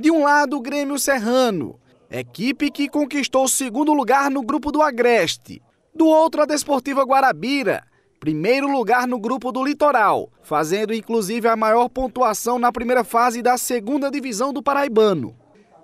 De um lado, o Grêmio Serrano, equipe que conquistou o segundo lugar no grupo do Agreste. Do outro, a Desportiva Guarabira, primeiro lugar no grupo do Litoral, fazendo inclusive a maior pontuação na primeira fase da segunda divisão do Paraibano.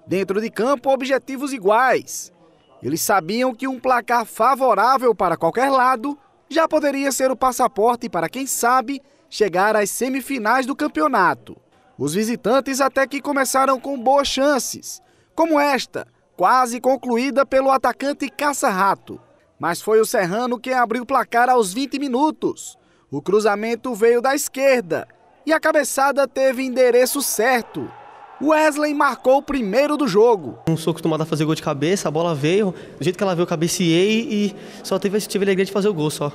Dentro de campo, objetivos iguais. Eles sabiam que um placar favorável para qualquer lado já poderia ser o passaporte para, quem sabe, chegar às semifinais do campeonato. Os visitantes até que começaram com boas chances, como esta, quase concluída pelo atacante Caça-Rato. Mas foi o Serrano quem abriu o placar aos 20 minutos. O cruzamento veio da esquerda e a cabeçada teve endereço certo. Wesley marcou o primeiro do jogo. Não sou acostumado a fazer gol de cabeça, a bola veio, do jeito que ela veio, eu cabeceei e só teve, tive a alegria de fazer o gol só.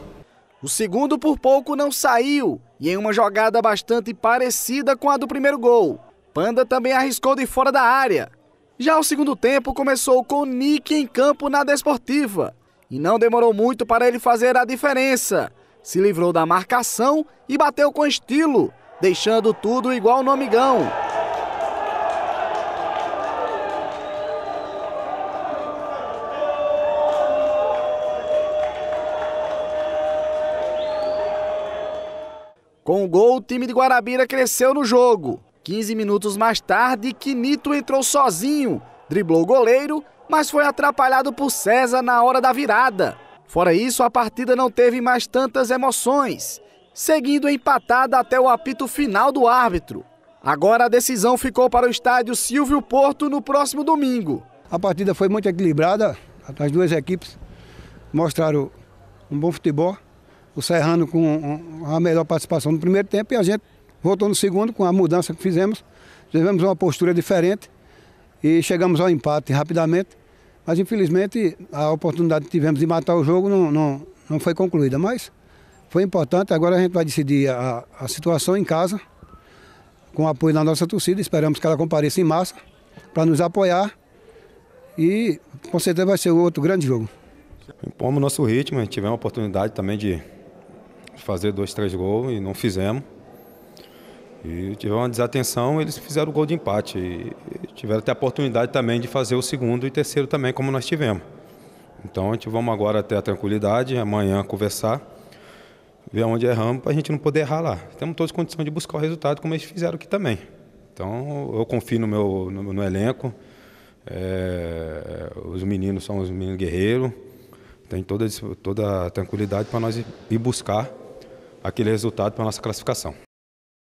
O segundo por pouco não saiu, e em uma jogada bastante parecida com a do primeiro gol, Panda também arriscou de fora da área. Já o segundo tempo começou com Nick em campo na desportiva. E não demorou muito para ele fazer a diferença. Se livrou da marcação e bateu com estilo, deixando tudo igual no amigão. Com o gol, o time de Guarabira cresceu no jogo. 15 minutos mais tarde, Quinito entrou sozinho, driblou o goleiro, mas foi atrapalhado por César na hora da virada. Fora isso, a partida não teve mais tantas emoções, seguindo empatada até o apito final do árbitro. Agora a decisão ficou para o estádio Silvio Porto no próximo domingo. A partida foi muito equilibrada, as duas equipes mostraram um bom futebol o Serrano com a melhor participação no primeiro tempo e a gente voltou no segundo com a mudança que fizemos. Tivemos uma postura diferente e chegamos ao empate rapidamente. Mas infelizmente a oportunidade que tivemos de matar o jogo não, não, não foi concluída. Mas foi importante, agora a gente vai decidir a, a situação em casa, com apoio da nossa torcida, esperamos que ela compareça em massa para nos apoiar. E com certeza vai ser outro grande jogo. Impomos nosso ritmo, tivemos a oportunidade também de fazer dois, três gols e não fizemos. E tivemos uma desatenção, eles fizeram o gol de empate. E tiveram até a oportunidade também de fazer o segundo e terceiro também, como nós tivemos. Então a gente vamos agora ter a tranquilidade, amanhã conversar, ver onde erramos para a gente não poder errar lá. Temos todas as condições de buscar o resultado, como eles fizeram aqui também. Então eu confio no meu no, no elenco. É, os meninos são os meninos guerreiros. Tem toda, toda a tranquilidade para nós ir, ir buscar aquele resultado para a nossa classificação.